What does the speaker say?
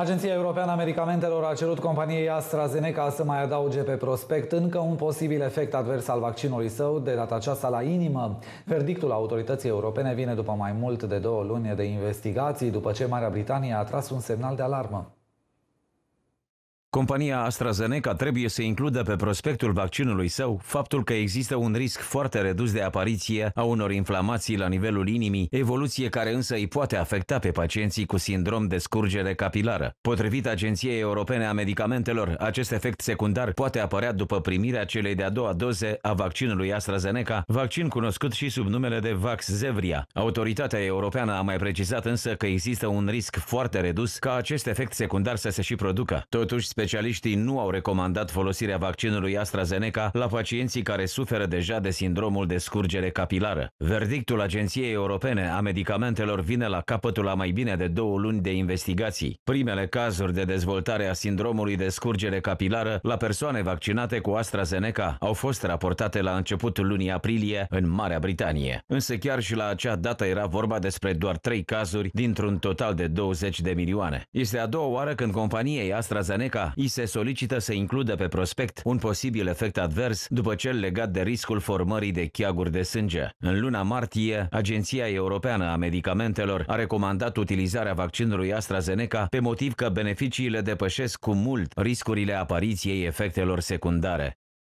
Agenția Europeană a Medicamentelor a cerut companiei AstraZeneca să mai adauge pe prospect încă un posibil efect advers al vaccinului său, de data aceasta la inimă. Verdictul autorității europene vine după mai mult de două luni de investigații, după ce Marea Britanie a tras un semnal de alarmă. Compania AstraZeneca trebuie să includă pe prospectul vaccinului său faptul că există un risc foarte redus de apariție a unor inflamații la nivelul inimii, evoluție care însă îi poate afecta pe pacienții cu sindrom de scurgere capilară. Potrivit Agenției Europene a Medicamentelor, acest efect secundar poate apărea după primirea celei de-a doua doze a vaccinului AstraZeneca, vaccin cunoscut și sub numele de Vaxzevria. Autoritatea europeană a mai precizat însă că există un risc foarte redus ca acest efect secundar să se și producă. Totuși, Specialiștii nu au recomandat folosirea vaccinului AstraZeneca la pacienții care suferă deja de sindromul de scurgere capilară. Verdictul Agenției Europene a Medicamentelor vine la capătul a mai bine de două luni de investigații. Primele cazuri de dezvoltare a sindromului de scurgere capilară la persoane vaccinate cu AstraZeneca au fost raportate la începutul lunii aprilie în Marea Britanie. Însă chiar și la acea dată era vorba despre doar trei cazuri dintr-un total de 20 de milioane. Este a doua oară când companiei AstraZeneca I se solicită să includă pe prospect un posibil efect advers după cel legat de riscul formării de chiaguri de sânge. În luna martie, Agenția Europeană a Medicamentelor a recomandat utilizarea vaccinului AstraZeneca pe motiv că beneficiile depășesc cu mult riscurile apariției efectelor secundare.